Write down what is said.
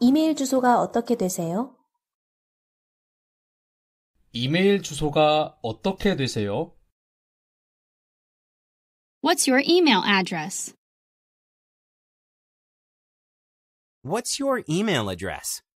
이메일 주소가 어떻게 되세요? 이메일 주소가 어떻게 되세요? What's your email address? What's your email address?